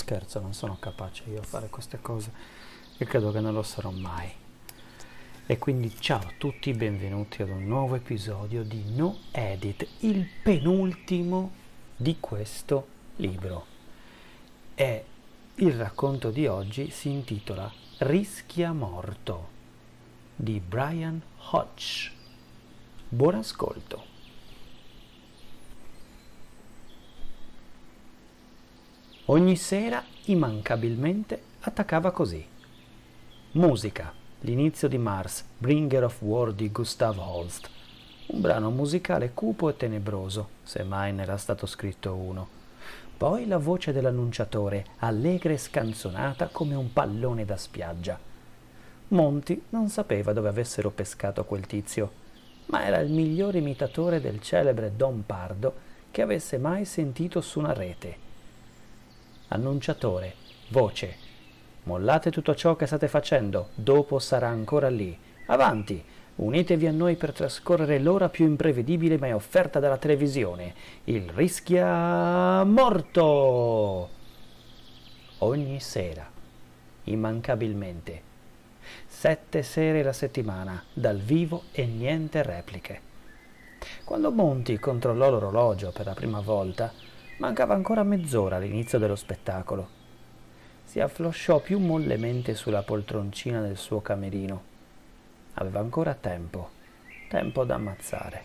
scherzo, non sono capace io a fare queste cose e credo che non lo sarò mai. E quindi ciao a tutti, benvenuti ad un nuovo episodio di No Edit, il penultimo di questo libro. E il racconto di oggi si intitola Rischia morto di Brian Hodge. Buon ascolto! Ogni sera immancabilmente attaccava così. Musica, l'inizio di Mars, Bringer of War di Gustav Holst. Un brano musicale cupo e tenebroso, se mai ne era stato scritto uno. Poi la voce dell'annunciatore, allegra e scanzonata come un pallone da spiaggia. Monti non sapeva dove avessero pescato quel tizio, ma era il miglior imitatore del celebre Don Pardo che avesse mai sentito su una rete annunciatore, voce. Mollate tutto ciò che state facendo, dopo sarà ancora lì. Avanti! Unitevi a noi per trascorrere l'ora più imprevedibile mai offerta dalla televisione, il rischia morto! Ogni sera, immancabilmente. Sette sere la settimana, dal vivo e niente repliche. Quando Monti controllò l'orologio per la prima volta, Mancava ancora mezz'ora all'inizio dello spettacolo. Si afflosciò più mollemente sulla poltroncina del suo camerino. Aveva ancora tempo, tempo da ammazzare.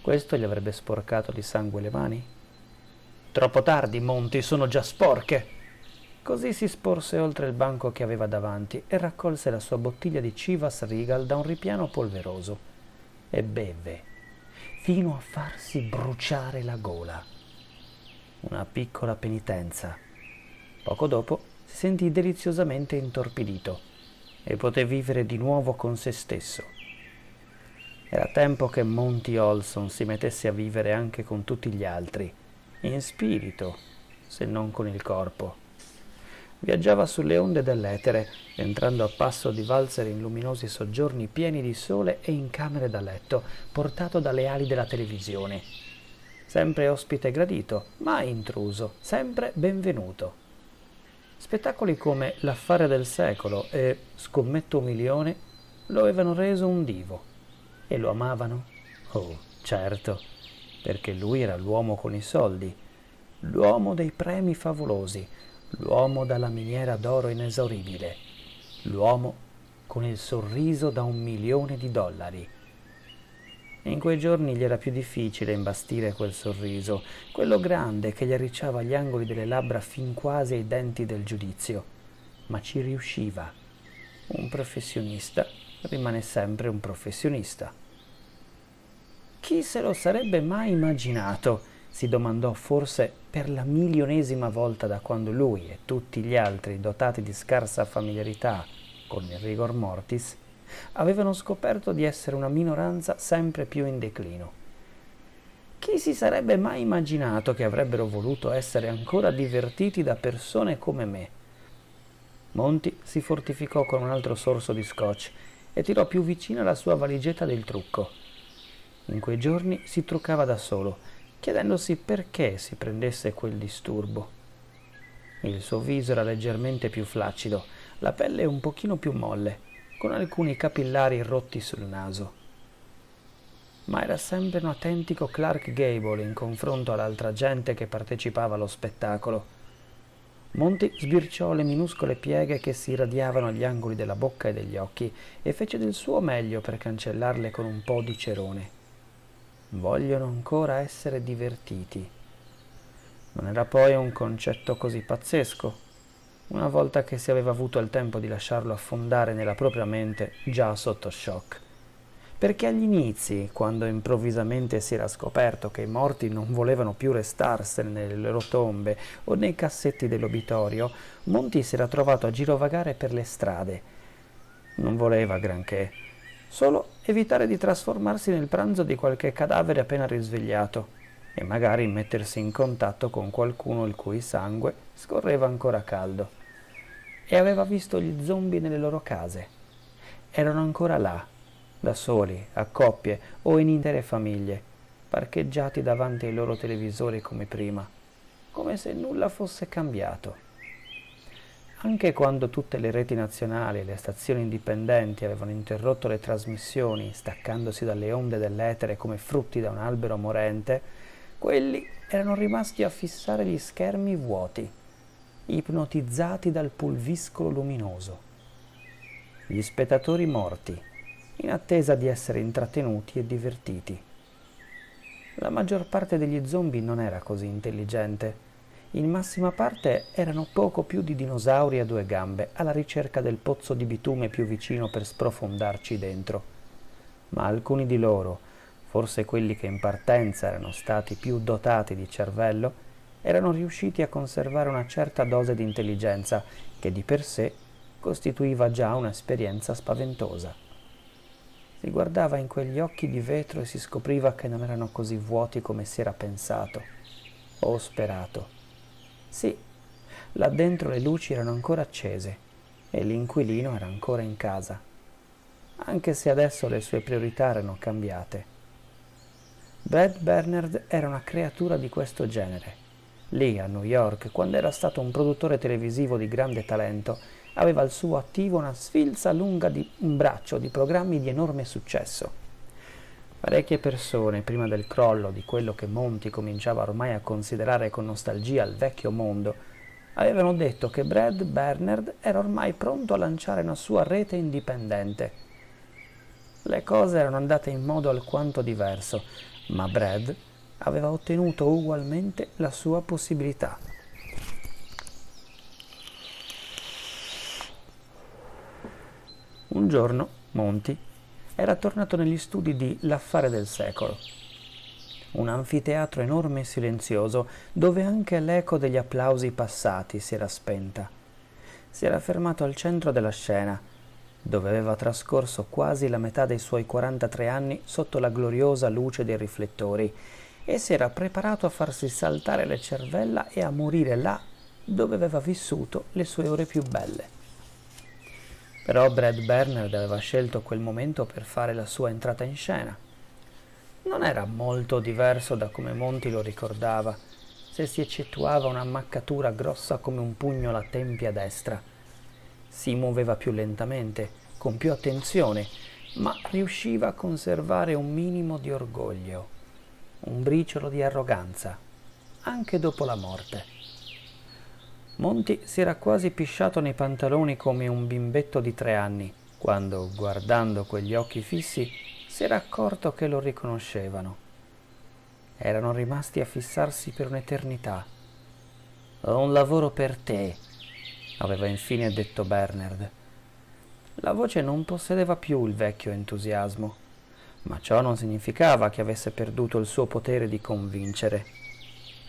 Questo gli avrebbe sporcato di sangue le mani? Troppo tardi, Monti, sono già sporche. Così si sporse oltre il banco che aveva davanti e raccolse la sua bottiglia di Chivas Regal da un ripiano polveroso e beve fino a farsi bruciare la gola una piccola penitenza. Poco dopo si sentì deliziosamente intorpidito e poté vivere di nuovo con se stesso. Era tempo che Monty Olson si mettesse a vivere anche con tutti gli altri, in spirito, se non con il corpo. Viaggiava sulle onde dell'etere, entrando a passo di valzer in luminosi soggiorni pieni di sole e in camere da letto, portato dalle ali della televisione, sempre ospite gradito, mai intruso, sempre benvenuto. Spettacoli come L'affare del secolo e Scommetto un milione lo avevano reso un divo. E lo amavano? Oh, certo, perché lui era l'uomo con i soldi, l'uomo dei premi favolosi, l'uomo dalla miniera d'oro inesauribile, l'uomo con il sorriso da un milione di dollari, e in quei giorni gli era più difficile imbastire quel sorriso, quello grande che gli arricciava gli angoli delle labbra fin quasi ai denti del giudizio. Ma ci riusciva. Un professionista rimane sempre un professionista. Chi se lo sarebbe mai immaginato? si domandò forse per la milionesima volta da quando lui e tutti gli altri, dotati di scarsa familiarità con il rigor mortis, avevano scoperto di essere una minoranza sempre più in declino. Chi si sarebbe mai immaginato che avrebbero voluto essere ancora divertiti da persone come me? Monti si fortificò con un altro sorso di scotch e tirò più vicina la sua valigetta del trucco. In quei giorni si truccava da solo, chiedendosi perché si prendesse quel disturbo. Il suo viso era leggermente più flaccido, la pelle un pochino più molle con alcuni capillari rotti sul naso. Ma era sempre un autentico Clark Gable in confronto all'altra gente che partecipava allo spettacolo. Monty sbirciò le minuscole pieghe che si irradiavano agli angoli della bocca e degli occhi e fece del suo meglio per cancellarle con un po' di cerone. Vogliono ancora essere divertiti. Non era poi un concetto così pazzesco una volta che si aveva avuto il tempo di lasciarlo affondare nella propria mente già sotto shock. Perché agli inizi, quando improvvisamente si era scoperto che i morti non volevano più restarsene nelle loro tombe o nei cassetti dell'obitorio, Monti si era trovato a girovagare per le strade. Non voleva granché, solo evitare di trasformarsi nel pranzo di qualche cadavere appena risvegliato e magari mettersi in contatto con qualcuno il cui sangue scorreva ancora caldo. E aveva visto gli zombie nelle loro case. Erano ancora là, da soli, a coppie o in intere famiglie, parcheggiati davanti ai loro televisori come prima, come se nulla fosse cambiato. Anche quando tutte le reti nazionali e le stazioni indipendenti avevano interrotto le trasmissioni, staccandosi dalle onde dell'etere come frutti da un albero morente, quelli erano rimasti a fissare gli schermi vuoti, ipnotizzati dal pulviscolo luminoso. Gli spettatori morti, in attesa di essere intrattenuti e divertiti. La maggior parte degli zombie non era così intelligente. In massima parte erano poco più di dinosauri a due gambe, alla ricerca del pozzo di bitume più vicino per sprofondarci dentro. Ma alcuni di loro, Forse quelli che in partenza erano stati più dotati di cervello erano riusciti a conservare una certa dose di intelligenza che di per sé costituiva già un'esperienza spaventosa. Si guardava in quegli occhi di vetro e si scopriva che non erano così vuoti come si era pensato o sperato. Sì, là dentro le luci erano ancora accese e l'inquilino era ancora in casa, anche se adesso le sue priorità erano cambiate Brad Bernard era una creatura di questo genere. Lì, a New York, quando era stato un produttore televisivo di grande talento, aveva al suo attivo una sfilza lunga di un braccio di programmi di enorme successo. Parecchie persone, prima del crollo di quello che Monti cominciava ormai a considerare con nostalgia il vecchio mondo, avevano detto che Brad Bernard era ormai pronto a lanciare una sua rete indipendente. Le cose erano andate in modo alquanto diverso, ma Brad aveva ottenuto ugualmente la sua possibilità. Un giorno Monty era tornato negli studi di L'affare del secolo, un anfiteatro enorme e silenzioso dove anche l'eco degli applausi passati si era spenta. Si era fermato al centro della scena, dove aveva trascorso quasi la metà dei suoi 43 anni sotto la gloriosa luce dei riflettori e si era preparato a farsi saltare le cervella e a morire là dove aveva vissuto le sue ore più belle. Però Brad Bernard aveva scelto quel momento per fare la sua entrata in scena. Non era molto diverso da come Monti lo ricordava, se si eccettuava una un'ammaccatura grossa come un pugno alla tempia destra si muoveva più lentamente, con più attenzione, ma riusciva a conservare un minimo di orgoglio, un briciolo di arroganza, anche dopo la morte. Monti si era quasi pisciato nei pantaloni come un bimbetto di tre anni, quando, guardando quegli occhi fissi, si era accorto che lo riconoscevano. Erano rimasti a fissarsi per un'eternità. Ho un lavoro per te, aveva infine detto Bernard. La voce non possedeva più il vecchio entusiasmo, ma ciò non significava che avesse perduto il suo potere di convincere.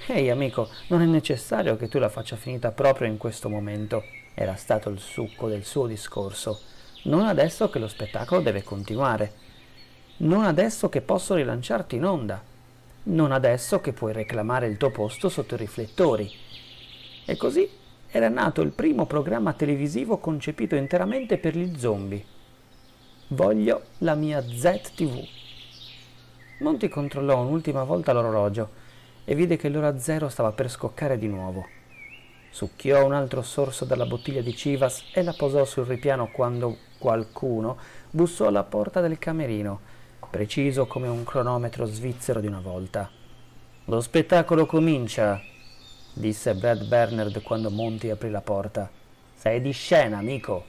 Ehi amico, non è necessario che tu la faccia finita proprio in questo momento, era stato il succo del suo discorso. Non adesso che lo spettacolo deve continuare. Non adesso che posso rilanciarti in onda. Non adesso che puoi reclamare il tuo posto sotto i riflettori. E così era nato il primo programma televisivo concepito interamente per gli zombie. Voglio la mia ZTV. Monti controllò un'ultima volta l'orologio e vide che l'ora zero stava per scoccare di nuovo. Succhiò un altro sorso dalla bottiglia di Civas e la posò sul ripiano quando qualcuno bussò alla porta del camerino, preciso come un cronometro svizzero di una volta. Lo spettacolo comincia, disse Brad Bernard quando Monty aprì la porta. Sei di scena, amico.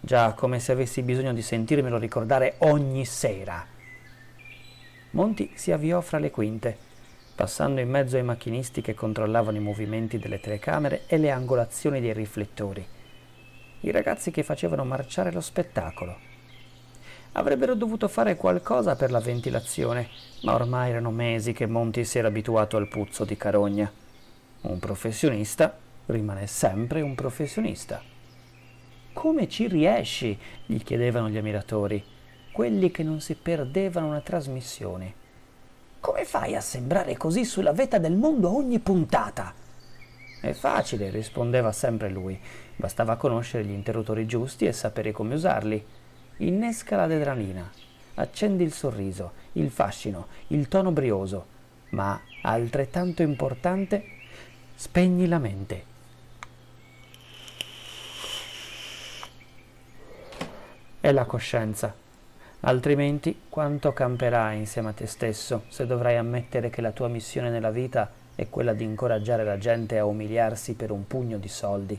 Già, come se avessi bisogno di sentirmelo ricordare ogni sera. Monty si avviò fra le quinte, passando in mezzo ai macchinisti che controllavano i movimenti delle telecamere e le angolazioni dei riflettori. I ragazzi che facevano marciare lo spettacolo. Avrebbero dovuto fare qualcosa per la ventilazione, ma ormai erano mesi che Monty si era abituato al puzzo di carogna. Un professionista rimane sempre un professionista. Come ci riesci? gli chiedevano gli ammiratori, quelli che non si perdevano una trasmissione. Come fai a sembrare così sulla vetta del mondo a ogni puntata? È facile, rispondeva sempre lui. Bastava conoscere gli interruttori giusti e sapere come usarli. Innesca l'adrenalina, accendi il sorriso, il fascino, il tono brioso, ma altrettanto importante Spegni la mente. È la coscienza. Altrimenti quanto camperai insieme a te stesso se dovrai ammettere che la tua missione nella vita è quella di incoraggiare la gente a umiliarsi per un pugno di soldi.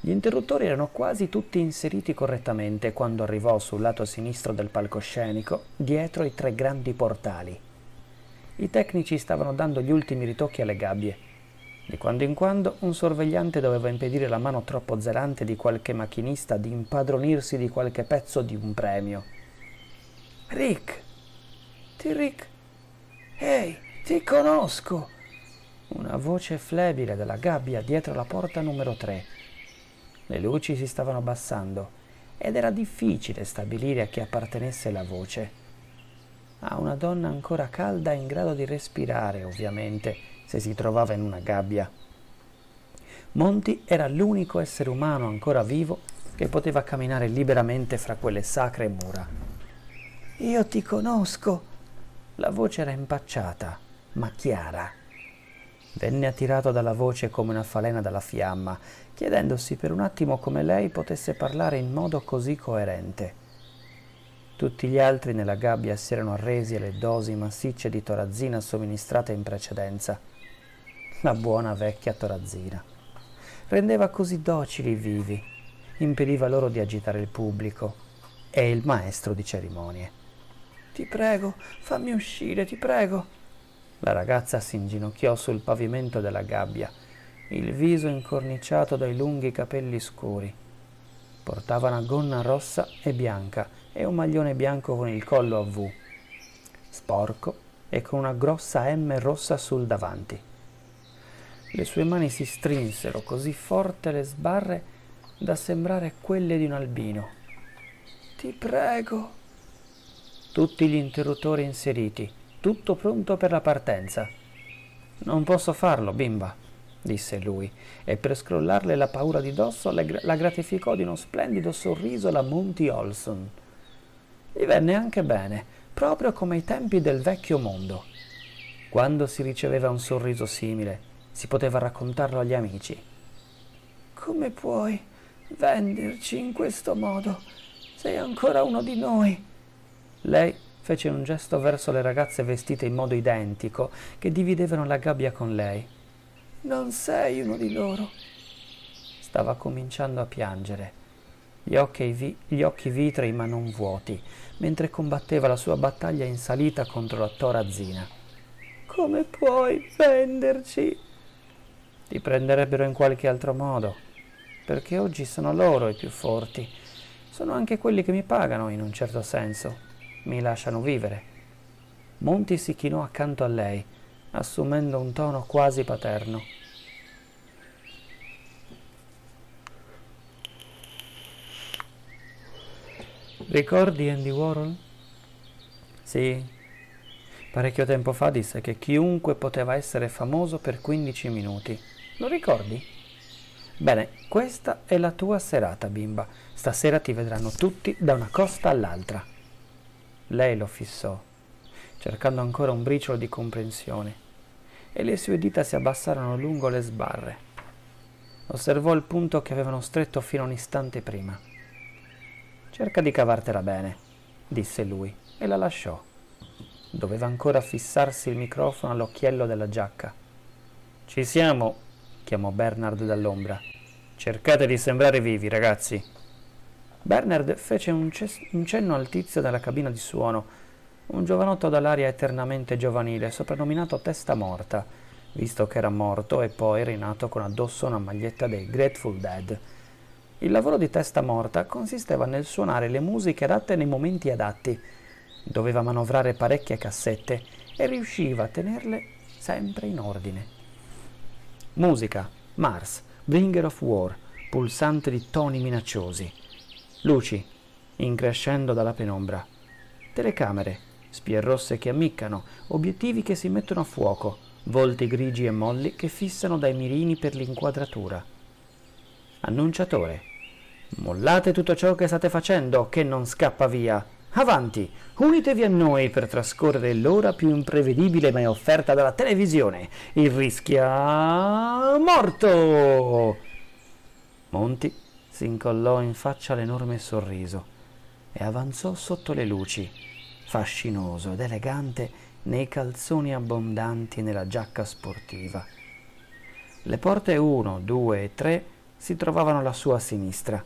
Gli interruttori erano quasi tutti inseriti correttamente quando arrivò sul lato sinistro del palcoscenico, dietro i tre grandi portali. I tecnici stavano dando gli ultimi ritocchi alle gabbie. Di quando in quando un sorvegliante doveva impedire la mano troppo zelante di qualche macchinista di impadronirsi di qualche pezzo di un premio. Rick! Ti Rick! Ehi, ti conosco! Una voce flebile dalla gabbia dietro la porta numero 3. Le luci si stavano abbassando ed era difficile stabilire a chi appartenesse la voce a una donna ancora calda in grado di respirare, ovviamente, se si trovava in una gabbia. Monti era l'unico essere umano ancora vivo che poteva camminare liberamente fra quelle sacre mura. Io ti conosco! La voce era impacciata, ma chiara. Venne attirato dalla voce come una falena dalla fiamma, chiedendosi per un attimo come lei potesse parlare in modo così coerente. Tutti gli altri nella gabbia si erano arresi alle dosi massicce di torazzina somministrate in precedenza. La buona vecchia torazzina. Rendeva così docili i vivi, impediva loro di agitare il pubblico e il maestro di cerimonie. Ti prego, fammi uscire, ti prego. La ragazza si inginocchiò sul pavimento della gabbia, il viso incorniciato dai lunghi capelli scuri. Portava una gonna rossa e bianca e un maglione bianco con il collo a V, sporco e con una grossa M rossa sul davanti. Le sue mani si strinsero così forte le sbarre da sembrare quelle di un albino. Ti prego. Tutti gli interruttori inseriti, tutto pronto per la partenza. Non posso farlo, bimba, disse lui, e per scrollarle la paura di dosso la gratificò di uno splendido sorriso la Monty Olson gli venne anche bene, proprio come ai tempi del vecchio mondo. Quando si riceveva un sorriso simile, si poteva raccontarlo agli amici. Come puoi venderci in questo modo? Sei ancora uno di noi. Lei fece un gesto verso le ragazze vestite in modo identico, che dividevano la gabbia con lei. Non sei uno di loro. Stava cominciando a piangere gli occhi, vi- gli occhi vitrei ma non vuoti, mentre combatteva la sua battaglia in salita contro la torazzina. Come puoi venderci? Ti prenderebbero in qualche altro modo, perché oggi sono loro i più forti. Sono anche quelli che mi pagano, in un certo senso. Mi lasciano vivere. Monti si chinò accanto a lei, assumendo un tono quasi paterno. Ricordi Andy Warhol? Sì. Parecchio tempo fa disse che chiunque poteva essere famoso per 15 minuti. Lo ricordi? Bene, questa è la tua serata, bimba. Stasera ti vedranno tutti da una costa all'altra. Lei lo fissò, cercando ancora un briciolo di comprensione, e le sue dita si abbassarono lungo le sbarre. Osservò il punto che avevano stretto fino a un istante prima. Cerca di cavartela bene, disse lui e la lasciò. Doveva ancora fissarsi il microfono all'occhiello della giacca. Ci siamo, chiamò Bernard dall'ombra. Cercate di sembrare vivi, ragazzi. Bernard fece un, ces- un cenno al tizio della cabina di suono, un giovanotto dall'aria eternamente giovanile, soprannominato Testa Morta, visto che era morto e poi rinato con addosso una maglietta dei Grateful Dead il lavoro di testa morta consisteva nel suonare le musiche adatte nei momenti adatti. Doveva manovrare parecchie cassette e riusciva a tenerle sempre in ordine. Musica, Mars, Bringer of War, pulsante di toni minacciosi. Luci, increscendo dalla penombra. Telecamere, spie rosse che ammiccano, obiettivi che si mettono a fuoco, volti grigi e molli che fissano dai mirini per l'inquadratura. Annunciatore, Mollate tutto ciò che state facendo, che non scappa via. Avanti, unitevi a noi per trascorrere l'ora più imprevedibile mai offerta dalla televisione, il rischia morto! Monti si incollò in faccia l'enorme sorriso e avanzò sotto le luci, fascinoso ed elegante nei calzoni abbondanti e nella giacca sportiva. Le porte 1, 2 e 3 si trovavano alla sua sinistra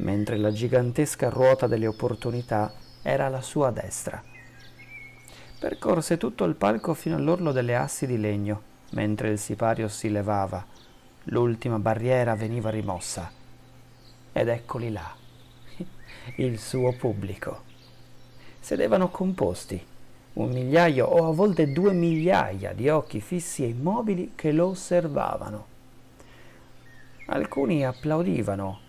mentre la gigantesca ruota delle opportunità era alla sua destra. Percorse tutto il palco fino all'orlo delle assi di legno, mentre il sipario si levava. L'ultima barriera veniva rimossa. Ed eccoli là, il suo pubblico. Sedevano composti, un migliaio o a volte due migliaia di occhi fissi e immobili che lo osservavano. Alcuni applaudivano,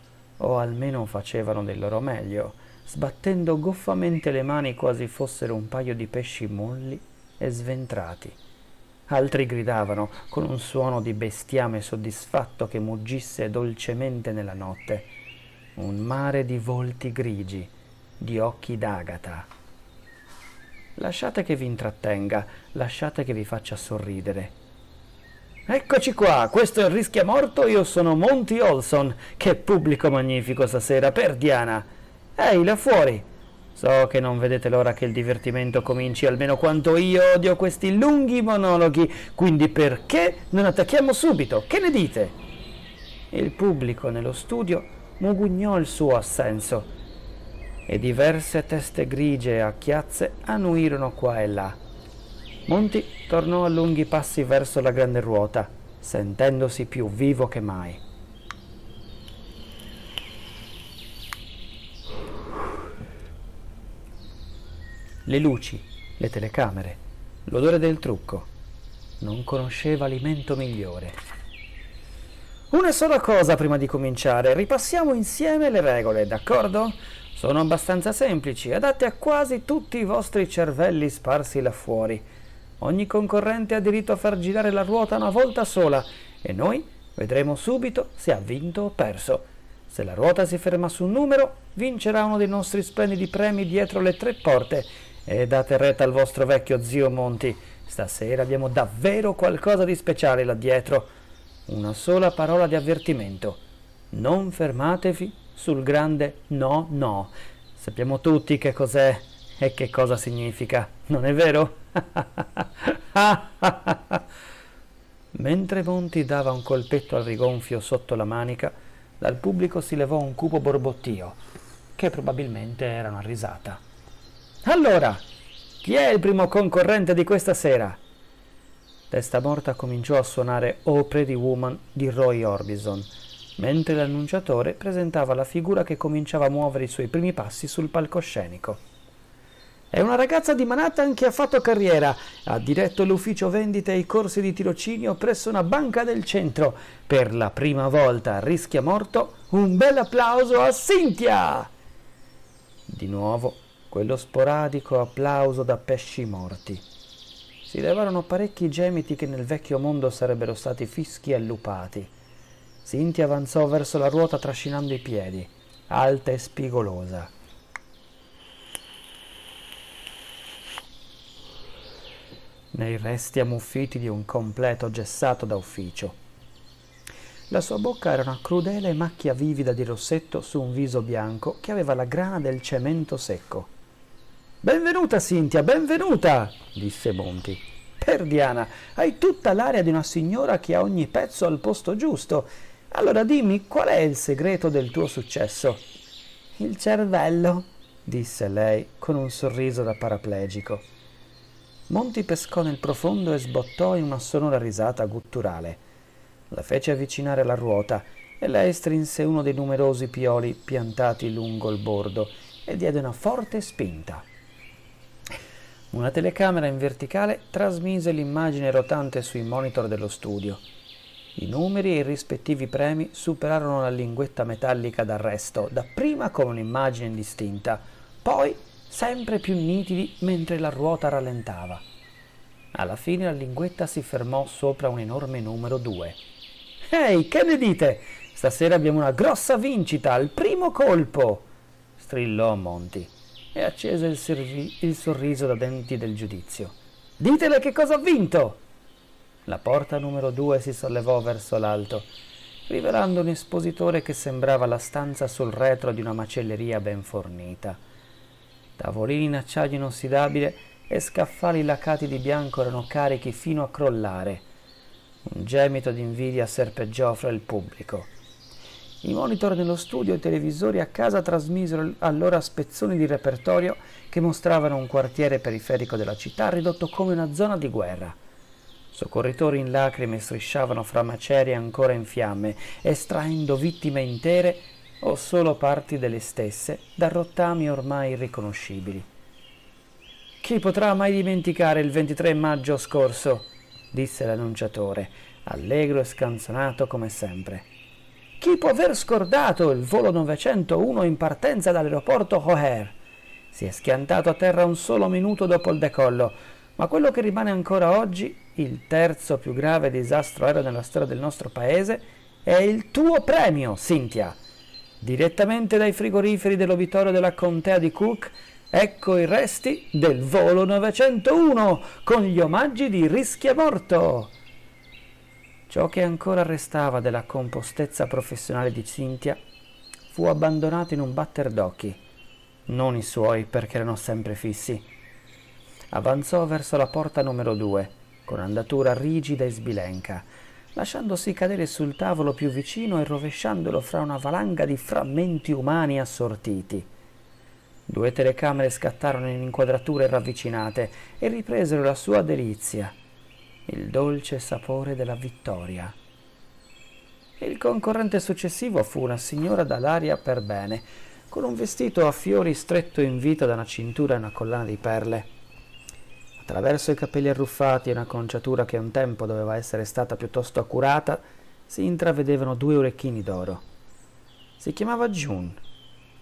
o almeno facevano del loro meglio, sbattendo goffamente le mani quasi fossero un paio di pesci molli e sventrati. Altri gridavano con un suono di bestiame soddisfatto che muggisse dolcemente nella notte. Un mare di volti grigi, di occhi d'agata. Lasciate che vi intrattenga, lasciate che vi faccia sorridere Eccoci qua, questo è il rischio morto, io sono Monty Olson, che pubblico magnifico stasera per Diana. Ehi, là fuori! So che non vedete l'ora che il divertimento cominci, almeno quanto io odio questi lunghi monologhi, quindi perché non attacchiamo subito? Che ne dite? Il pubblico nello studio mugugnò il suo assenso e diverse teste grigie a chiazze annuirono qua e là. Monti tornò a lunghi passi verso la grande ruota, sentendosi più vivo che mai. Le luci, le telecamere, l'odore del trucco. Non conosceva alimento migliore. Una sola cosa prima di cominciare, ripassiamo insieme le regole, d'accordo? Sono abbastanza semplici, adatte a quasi tutti i vostri cervelli sparsi là fuori. Ogni concorrente ha diritto a far girare la ruota una volta sola e noi vedremo subito se ha vinto o perso. Se la ruota si ferma su un numero, vincerà uno dei nostri splendidi premi dietro le tre porte. E date retta al vostro vecchio zio Monti. Stasera abbiamo davvero qualcosa di speciale là dietro. Una sola parola di avvertimento. Non fermatevi sul grande no no. Sappiamo tutti che cos'è e che cosa significa, non è vero? Mentre Monti dava un colpetto al rigonfio sotto la manica, dal pubblico si levò un cupo borbottio, che probabilmente era una risata. Allora, chi è il primo concorrente di questa sera? Testa Morta cominciò a suonare Oh Pretty Woman di Roy Orbison, mentre l'annunciatore presentava la figura che cominciava a muovere i suoi primi passi sul palcoscenico. È una ragazza di Manhattan che ha fatto carriera. Ha diretto l'ufficio vendita e i corsi di tirocinio presso una banca del centro. Per la prima volta a rischia morto, un bel applauso a Cynthia! Di nuovo quello sporadico applauso da pesci morti. Si levarono parecchi gemiti che nel vecchio mondo sarebbero stati fischi allupati. Cynthia avanzò verso la ruota trascinando i piedi, alta e spigolosa. nei resti ammuffiti di un completo gessato da ufficio. La sua bocca era una crudele macchia vivida di rossetto su un viso bianco che aveva la grana del cemento secco. Benvenuta Cintia, benvenuta, disse Monti. Perdiana, hai tutta l'aria di una signora che ha ogni pezzo al posto giusto. Allora dimmi, qual è il segreto del tuo successo? Il cervello, disse lei con un sorriso da paraplegico. Monti pescò nel profondo e sbottò in una sonora risata gutturale. La fece avvicinare alla ruota e lei strinse uno dei numerosi pioli piantati lungo il bordo e diede una forte spinta. Una telecamera in verticale trasmise l'immagine rotante sui monitor dello studio. I numeri e i rispettivi premi superarono la linguetta metallica d'arresto, dapprima con un'immagine indistinta, poi sempre più nitidi mentre la ruota rallentava. Alla fine la linguetta si fermò sopra un enorme numero 2. Ehi, che ne dite? Stasera abbiamo una grossa vincita, al primo colpo! strillò Monti e accese il, servi- il sorriso da denti del giudizio. Ditele che cosa ha vinto! La porta numero 2 si sollevò verso l'alto, rivelando un espositore che sembrava la stanza sul retro di una macelleria ben fornita tavolini in acciaio inossidabile e scaffali lacati di bianco erano carichi fino a crollare. Un gemito di invidia serpeggiò fra il pubblico. I monitor nello studio e i televisori a casa trasmisero allora spezzoni di repertorio che mostravano un quartiere periferico della città ridotto come una zona di guerra. Soccorritori in lacrime strisciavano fra macerie ancora in fiamme, estraendo vittime intere o solo parti delle stesse da rottami ormai irriconoscibili. Chi potrà mai dimenticare il 23 maggio scorso? disse l'annunciatore, allegro e scanzonato come sempre. Chi può aver scordato il volo 901 in partenza dall'aeroporto O'Hare? Si è schiantato a terra un solo minuto dopo il decollo, ma quello che rimane ancora oggi, il terzo più grave disastro aereo nella storia del nostro paese, è il tuo premio, Cintia Direttamente dai frigoriferi dell'obitorio della contea di Cook, ecco i resti del volo 901 con gli omaggi di Rischiamorto. Ciò che ancora restava della compostezza professionale di Cynthia fu abbandonato in un batter d'occhi, non i suoi perché erano sempre fissi. Avanzò verso la porta numero 2, con andatura rigida e sbilenca, lasciandosi cadere sul tavolo più vicino e rovesciandolo fra una valanga di frammenti umani assortiti. Due telecamere scattarono in inquadrature ravvicinate e ripresero la sua delizia, il dolce sapore della vittoria. Il concorrente successivo fu una signora dall'aria per bene, con un vestito a fiori stretto in vita da una cintura e una collana di perle. Attraverso i capelli arruffati e una conciatura che un tempo doveva essere stata piuttosto accurata, si intravedevano due orecchini d'oro. Si chiamava June.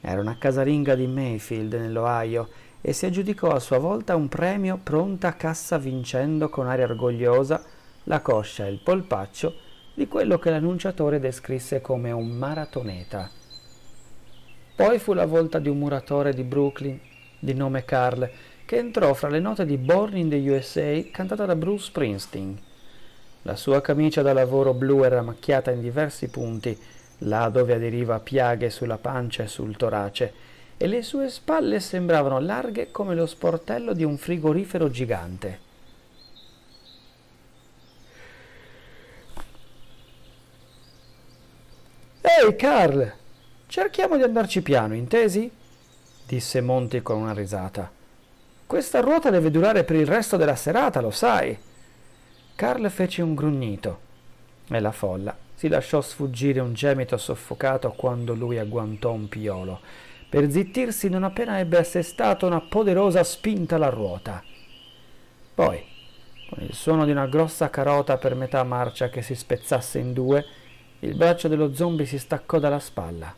Era una casalinga di Mayfield, nell'Ohio, e si aggiudicò a sua volta un premio pronta a cassa vincendo con aria orgogliosa la coscia e il polpaccio di quello che l'annunciatore descrisse come un maratoneta. Poi fu la volta di un muratore di Brooklyn, di nome Carl, che entrò fra le note di Born in the USA cantata da Bruce Springsteen. La sua camicia da lavoro blu era macchiata in diversi punti, là dove aderiva piaghe sulla pancia e sul torace, e le sue spalle sembravano larghe come lo sportello di un frigorifero gigante. Ehi, Carl! Cerchiamo di andarci piano, intesi? disse Monti con una risata. Questa ruota deve durare per il resto della serata, lo sai. Carl fece un grugnito e la folla si lasciò sfuggire un gemito soffocato quando lui agguantò un piolo, per zittirsi non appena ebbe assestato una poderosa spinta alla ruota. Poi, con il suono di una grossa carota per metà marcia che si spezzasse in due, il braccio dello zombie si staccò dalla spalla.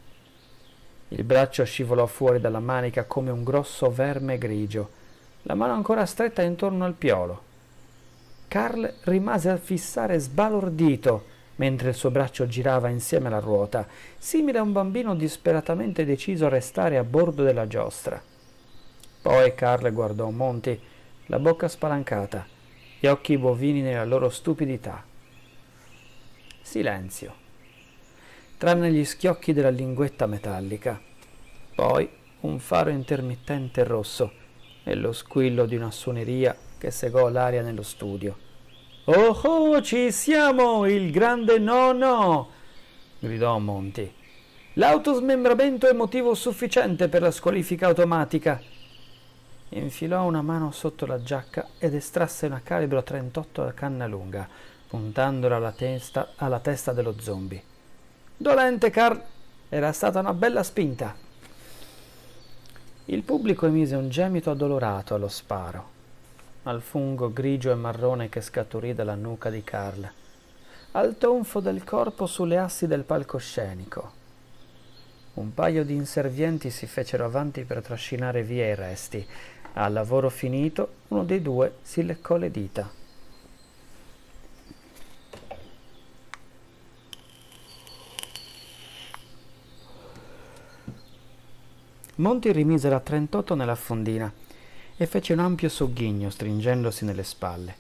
Il braccio scivolò fuori dalla manica come un grosso verme grigio la mano ancora stretta intorno al piolo. Carl rimase a fissare sbalordito mentre il suo braccio girava insieme alla ruota, simile a un bambino disperatamente deciso a restare a bordo della giostra. Poi Carl guardò Monti, la bocca spalancata, gli occhi bovini nella loro stupidità. Silenzio, tranne gli schiocchi della linguetta metallica. Poi un faro intermittente rosso e lo squillo di una suoneria che segò l'aria nello studio. Oh, oh ci siamo, il grande nonno! gridò Monti. L'autosmembramento è motivo sufficiente per la squalifica automatica. Infilò una mano sotto la giacca ed estrasse una calibro 38 da canna lunga, puntandola alla testa, alla testa dello zombie. Dolente, Carl! Era stata una bella spinta. Il pubblico emise un gemito addolorato allo sparo, al fungo grigio e marrone che scaturì dalla nuca di Carl, al tonfo del corpo sulle assi del palcoscenico. Un paio di inservienti si fecero avanti per trascinare via i resti. Al lavoro finito, uno dei due si leccò le dita. Monti rimise la 38 nella fondina e fece un ampio sogghigno stringendosi nelle spalle.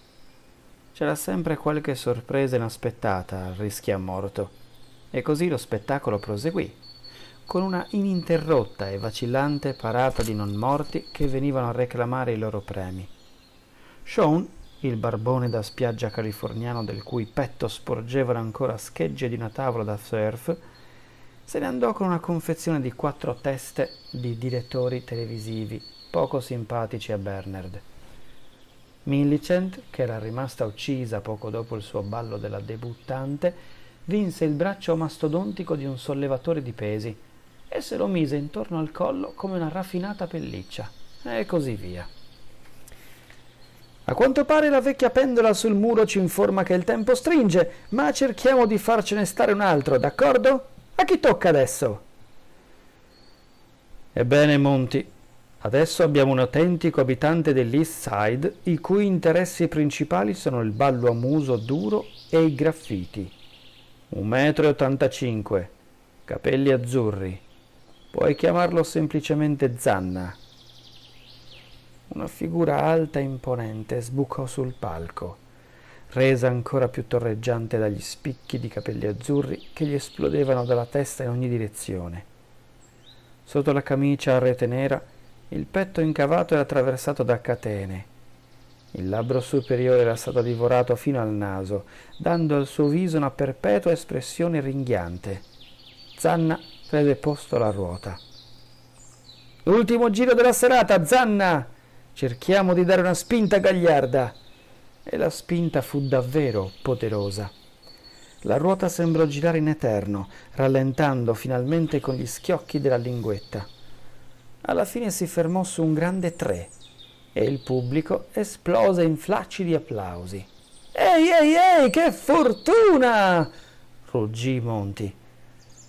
C'era sempre qualche sorpresa inaspettata al rischia morto e così lo spettacolo proseguì con una ininterrotta e vacillante parata di non morti che venivano a reclamare i loro premi. Sean, il barbone da spiaggia californiano del cui petto sporgevano ancora schegge di una tavola da surf, se ne andò con una confezione di quattro teste di direttori televisivi poco simpatici a Bernard. Millicent, che era rimasta uccisa poco dopo il suo ballo della debuttante, vinse il braccio mastodontico di un sollevatore di pesi e se lo mise intorno al collo come una raffinata pelliccia, e così via. A quanto pare la vecchia pendola sul muro ci informa che il tempo stringe, ma cerchiamo di farcene stare un altro, d'accordo? A chi tocca adesso? Ebbene, Monti, adesso abbiamo un autentico abitante dell'East Side i cui interessi principali sono il ballo a muso duro e i graffiti. Un metro e m, capelli azzurri. Puoi chiamarlo semplicemente Zanna. Una figura alta e imponente sbucò sul palco resa ancora più torreggiante dagli spicchi di capelli azzurri che gli esplodevano dalla testa in ogni direzione. Sotto la camicia a rete nera, il petto incavato era attraversato da catene. Il labbro superiore era stato divorato fino al naso, dando al suo viso una perpetua espressione ringhiante. Zanna prese posto alla ruota. Ultimo giro della serata, Zanna! Cerchiamo di dare una spinta gagliarda! e la spinta fu davvero poderosa. La ruota sembrò girare in eterno, rallentando finalmente con gli schiocchi della linguetta. Alla fine si fermò su un grande tre e il pubblico esplose in flaccidi applausi. Ehi, ehi, ehi, che fortuna! ruggì Monti.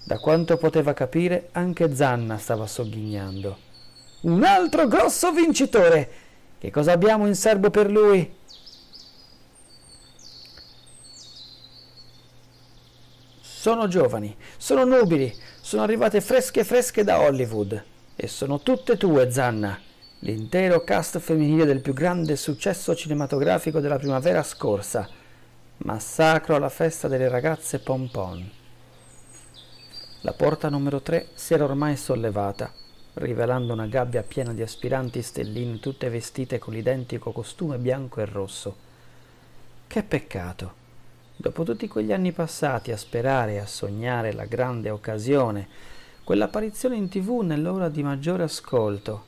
Da quanto poteva capire, anche Zanna stava sogghignando. Un altro grosso vincitore! Che cosa abbiamo in serbo per lui? sono giovani, sono nubili, sono arrivate fresche fresche da Hollywood. E sono tutte tue, Zanna. L'intero cast femminile del più grande successo cinematografico della primavera scorsa. Massacro alla festa delle ragazze pompon. La porta numero 3 si era ormai sollevata, rivelando una gabbia piena di aspiranti stelline tutte vestite con l'identico costume bianco e rosso. Che peccato! Dopo tutti quegli anni passati a sperare e a sognare la grande occasione, quell'apparizione in tv nell'ora di maggiore ascolto,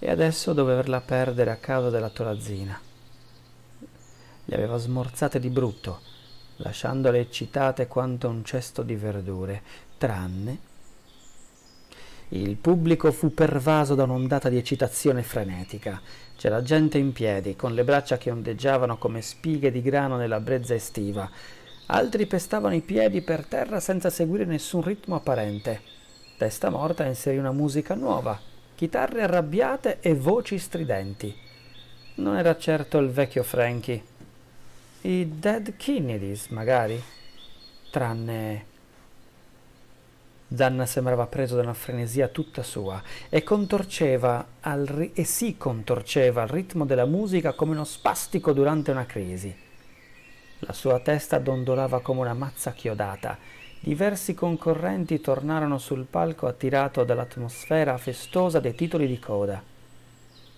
e adesso doverla perdere a causa della torazzina. Le aveva smorzate di brutto, lasciandole eccitate quanto un cesto di verdure, tranne il pubblico fu pervaso da un'ondata di eccitazione frenetica. C'era gente in piedi, con le braccia che ondeggiavano come spighe di grano nella brezza estiva. Altri pestavano i piedi per terra senza seguire nessun ritmo apparente. Testa morta inserì una musica nuova, chitarre arrabbiate e voci stridenti. Non era certo il vecchio Frankie. I Dead Kennedys, magari? Tranne Zanna sembrava preso da una frenesia tutta sua e, ri- e si contorceva al ritmo della musica come uno spastico durante una crisi. La sua testa dondolava come una mazza chiodata. Diversi concorrenti tornarono sul palco attirato dall'atmosfera festosa dei titoli di coda.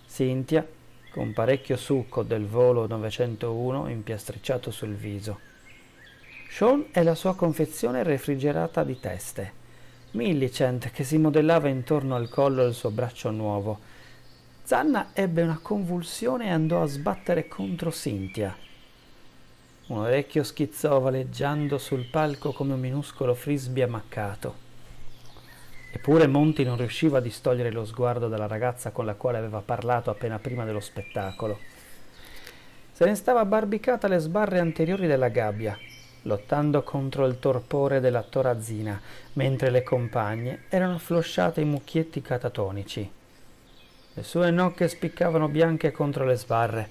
Cynthia, con parecchio succo del volo 901 impiastricciato sul viso. Sean e la sua confezione refrigerata di teste. Millicent, che si modellava intorno al collo del suo braccio nuovo. Zanna ebbe una convulsione e andò a sbattere contro Cynthia. Un orecchio schizzò valeggiando sul palco come un minuscolo frisbee ammaccato. Eppure Monti non riusciva a distogliere lo sguardo dalla ragazza con la quale aveva parlato appena prima dello spettacolo. Se ne stava barbicata alle sbarre anteriori della gabbia, lottando contro il torpore della torazzina, mentre le compagne erano flosciate in mucchietti catatonici. Le sue nocche spiccavano bianche contro le sbarre.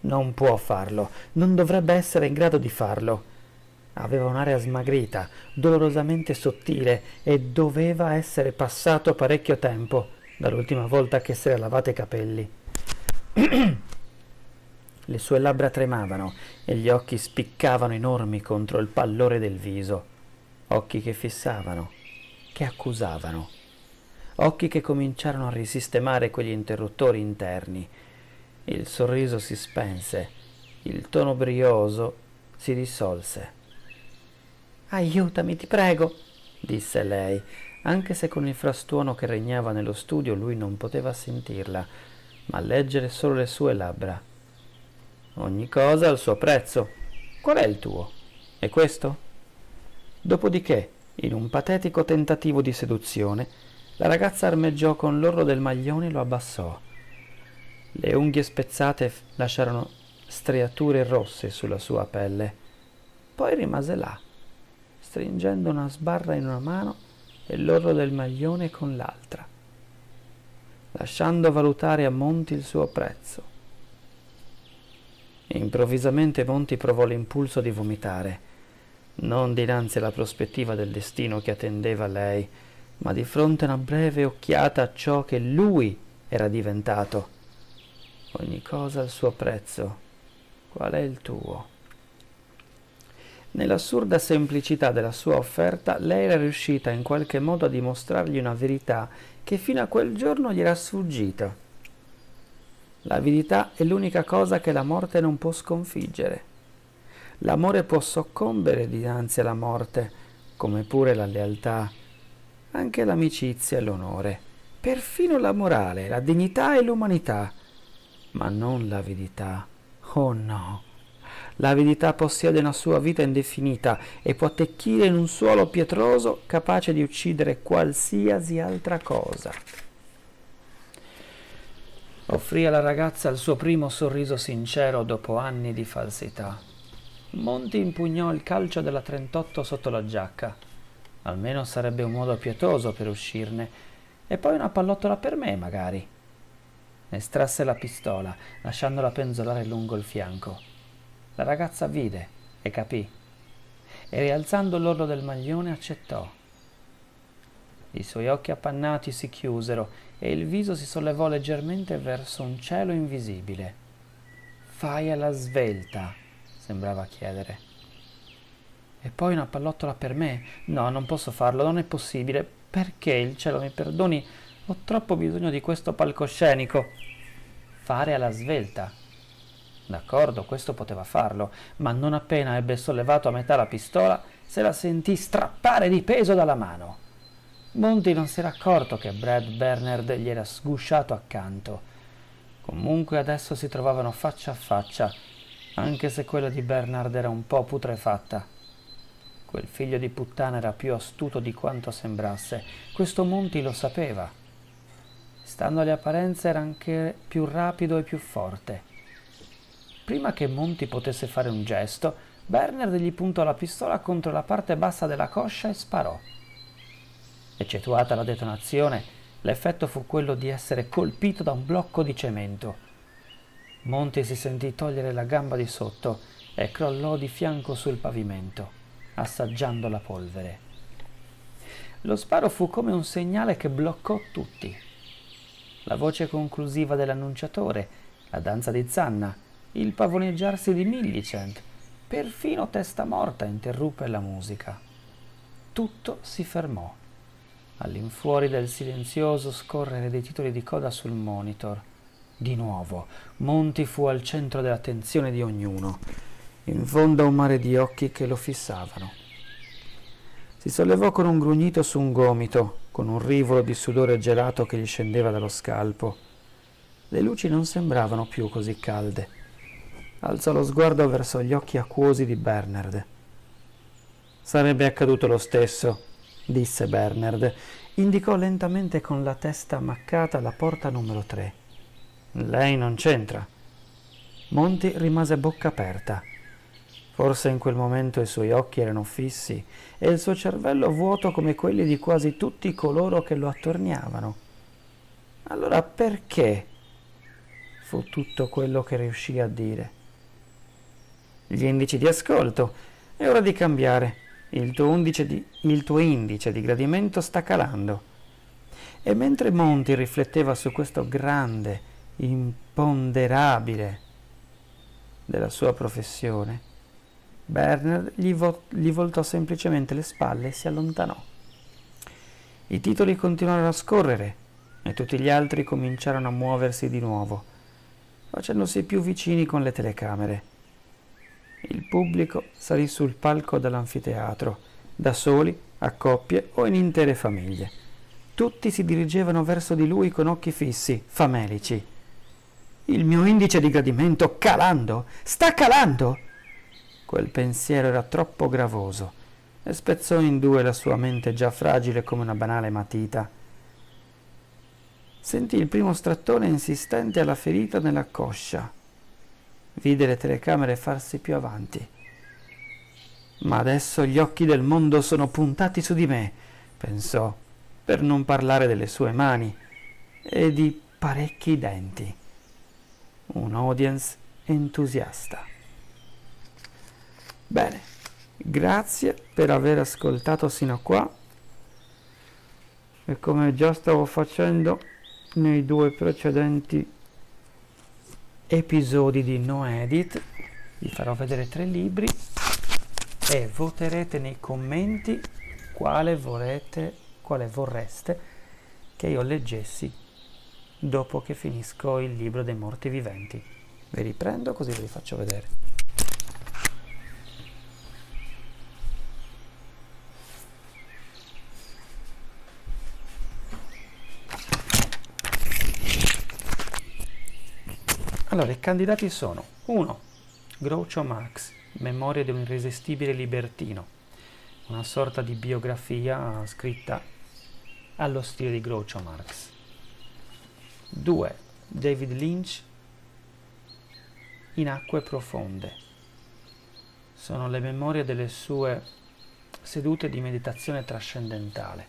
Non può farlo, non dovrebbe essere in grado di farlo. Aveva un'area smagrita, dolorosamente sottile, e doveva essere passato parecchio tempo dall'ultima volta che si era lavata i capelli. le sue labbra tremavano e gli occhi spiccavano enormi contro il pallore del viso, occhi che fissavano, che accusavano, occhi che cominciarono a risistemare quegli interruttori interni. Il sorriso si spense, il tono brioso si dissolse. Aiutami, ti prego, disse lei, anche se con il frastuono che regnava nello studio lui non poteva sentirla, ma leggere solo le sue labbra Ogni cosa ha il suo prezzo. Qual è il tuo? È questo? Dopodiché, in un patetico tentativo di seduzione, la ragazza armeggiò con l'orlo del maglione e lo abbassò. Le unghie spezzate lasciarono striature rosse sulla sua pelle. Poi rimase là, stringendo una sbarra in una mano e l'orlo del maglione con l'altra, lasciando valutare a Monti il suo prezzo. Improvvisamente Monti provò l'impulso di vomitare, non dinanzi alla prospettiva del destino che attendeva lei, ma di fronte a una breve occhiata a ciò che lui era diventato. Ogni cosa ha il suo prezzo. Qual è il tuo? Nell'assurda semplicità della sua offerta, lei era riuscita in qualche modo a dimostrargli una verità che fino a quel giorno gli era sfuggita. L'avidità è l'unica cosa che la morte non può sconfiggere. L'amore può soccombere dinanzi alla morte, come pure la lealtà, anche l'amicizia e l'onore, perfino la morale, la dignità e l'umanità, ma non l'avidità. Oh no! L'avidità possiede una sua vita indefinita e può attecchire in un suolo pietroso capace di uccidere qualsiasi altra cosa. Offrì alla ragazza il suo primo sorriso sincero dopo anni di falsità. Monti impugnò il calcio della 38 sotto la giacca. Almeno sarebbe un modo pietoso per uscirne. E poi una pallottola per me, magari. Ne strasse la pistola, lasciandola penzolare lungo il fianco. La ragazza vide e capì. E rialzando l'orlo del maglione accettò. I suoi occhi appannati si chiusero e il viso si sollevò leggermente verso un cielo invisibile. Fai alla svelta, sembrava chiedere. E poi una pallottola per me? No, non posso farlo, non è possibile. Perché il cielo mi perdoni? Ho troppo bisogno di questo palcoscenico. Fare alla svelta. D'accordo, questo poteva farlo, ma non appena ebbe sollevato a metà la pistola, se la sentì strappare di peso dalla mano. Monty non si era accorto che Brad Bernard gli era sgusciato accanto. Comunque adesso si trovavano faccia a faccia, anche se quella di Bernard era un po' putrefatta. Quel figlio di puttana era più astuto di quanto sembrasse, questo Monty lo sapeva. Stando alle apparenze era anche più rapido e più forte. Prima che Monty potesse fare un gesto, Bernard gli puntò la pistola contro la parte bassa della coscia e sparò. Eccettuata la detonazione, l'effetto fu quello di essere colpito da un blocco di cemento. Monti si sentì togliere la gamba di sotto e crollò di fianco sul pavimento, assaggiando la polvere. Lo sparo fu come un segnale che bloccò tutti. La voce conclusiva dell'annunciatore, la danza di Zanna, il pavoneggiarsi di Millicent, perfino testa morta interruppe la musica. Tutto si fermò all'infuori del silenzioso scorrere dei titoli di coda sul monitor. Di nuovo, Monti fu al centro dell'attenzione di ognuno, in fondo a un mare di occhi che lo fissavano. Si sollevò con un grugnito su un gomito, con un rivolo di sudore gelato che gli scendeva dallo scalpo. Le luci non sembravano più così calde. Alzò lo sguardo verso gli occhi acquosi di Bernard. Sarebbe accaduto lo stesso disse Bernard. Indicò lentamente con la testa ammaccata la porta numero 3. Lei non c'entra. Monti rimase a bocca aperta. Forse in quel momento i suoi occhi erano fissi e il suo cervello vuoto come quelli di quasi tutti coloro che lo attorniavano. Allora perché? Fu tutto quello che riuscì a dire. Gli indici di ascolto. È ora di cambiare il tuo, di, il tuo indice di gradimento sta calando. E mentre Monti rifletteva su questo grande, imponderabile della sua professione, Bernard gli, vo- gli, voltò semplicemente le spalle e si allontanò. I titoli continuarono a scorrere e tutti gli altri cominciarono a muoversi di nuovo, facendosi più vicini con le telecamere. Il pubblico salì sul palco dell'anfiteatro, da soli, a coppie o in intere famiglie. Tutti si dirigevano verso di lui con occhi fissi, famelici. Il mio indice di gradimento calando, sta calando! Quel pensiero era troppo gravoso e spezzò in due la sua mente già fragile come una banale matita. Sentì il primo strattone insistente alla ferita nella coscia vide le telecamere farsi più avanti. Ma adesso gli occhi del mondo sono puntati su di me, pensò, per non parlare delle sue mani e di parecchi denti. Un audience entusiasta. Bene, grazie per aver ascoltato sino a qua e come già stavo facendo nei due precedenti episodi di No Edit, vi farò vedere tre libri e voterete nei commenti quale volete, quale vorreste che io leggessi dopo che finisco il libro dei morti viventi. Vi riprendo così ve li faccio vedere. Allora, i candidati sono 1. Groucho Marx, Memoria di un irresistibile libertino, una sorta di biografia scritta allo stile di Groucho Marx. 2. David Lynch, In acque profonde. Sono le memorie delle sue sedute di meditazione trascendentale.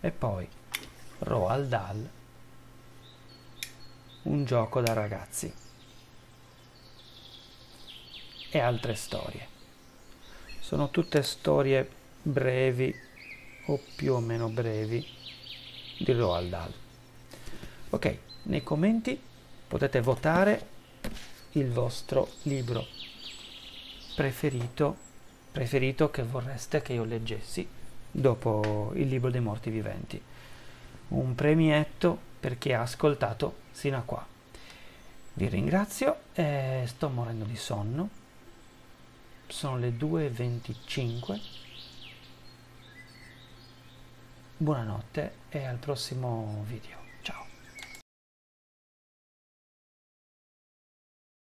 E poi Roald Dahl, un gioco da ragazzi e altre storie. Sono tutte storie brevi o più o meno brevi di Roald Dahl. Ok, nei commenti potete votare il vostro libro preferito, preferito che vorreste che io leggessi dopo il libro dei morti viventi. Un premietto per chi ha ascoltato sino a qua. Vi ringrazio, eh, sto morendo di sonno, sono le 2.25, buonanotte e al prossimo video.